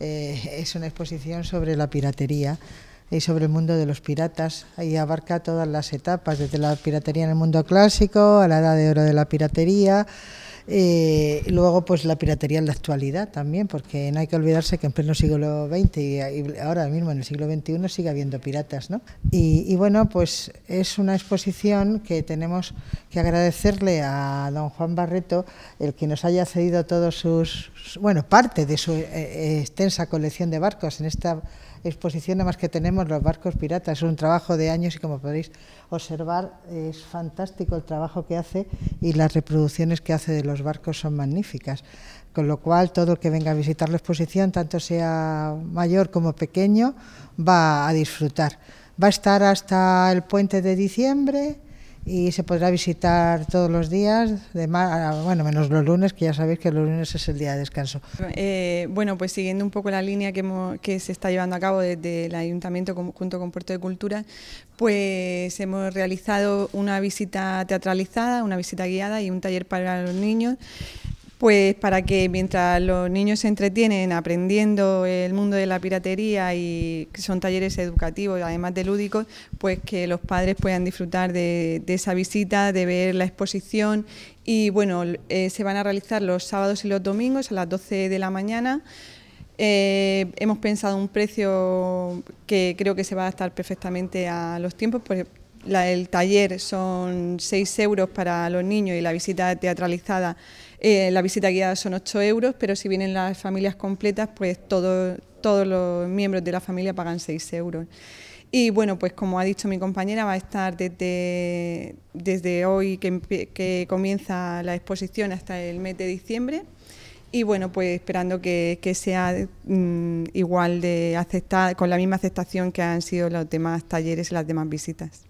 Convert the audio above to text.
Eh, es una exposición sobre la piratería y sobre el mundo de los piratas y abarca todas las etapas, desde la piratería en el mundo clásico a la edad de oro de la piratería, eh, luego, pues la piratería en la actualidad también, porque no hay que olvidarse que en pleno siglo XX y, ahora mismo en el siglo XXI sigue habiendo piratas, ¿no? Y, bueno, pues es una exposición que tenemos que agradecerle a don Juan Barreto, el que nos haya cedido todos sus, bueno, parte de su eh, eh, extensa colección de barcos en esta exposición además que tenemos los barcos piratas. Es un trabajo de años y como podéis observar es fantástico el trabajo que hace y las reproducciones que hace de los barcos son magníficas. Con lo cual todo el que venga a visitar la exposición, tanto sea mayor como pequeño, va a disfrutar. Va a estar hasta el puente de diciembre y se podrá visitar todos los días, de bueno, menos los lunes, que ya sabéis que los lunes es el día de descanso. Eh, bueno, pues siguiendo un poco la línea que, se está llevando a cabo desde el Ayuntamiento junto con Puerto de Cultura, pues hemos realizado una visita teatralizada, una visita guiada y un taller para los niños. Pues para que mientras los niños se entretienen aprendiendo el mundo de la piratería y que son talleres educativos, además de lúdicos, pues que los padres puedan disfrutar de, esa visita, de ver la exposición y bueno, eh, se van a realizar los sábados y los domingos a las 12 de la mañana. Eh, hemos pensado un precio que creo que se va a adaptar perfectamente a los tiempos, pues, el taller son 6 euros para los niños y la visita teatralizada, eh, la visita guiada son 8 euros, pero si vienen las familias completas, pues todos los miembros de la familia pagan 6 euros. Y bueno, pues como ha dicho mi compañera, va a estar desde, hoy que, comienza la exposición hasta el mes de diciembre y bueno, pues esperando que, sea mm, igual de aceptar, con la misma aceptación que han sido los demás talleres y las demás visitas.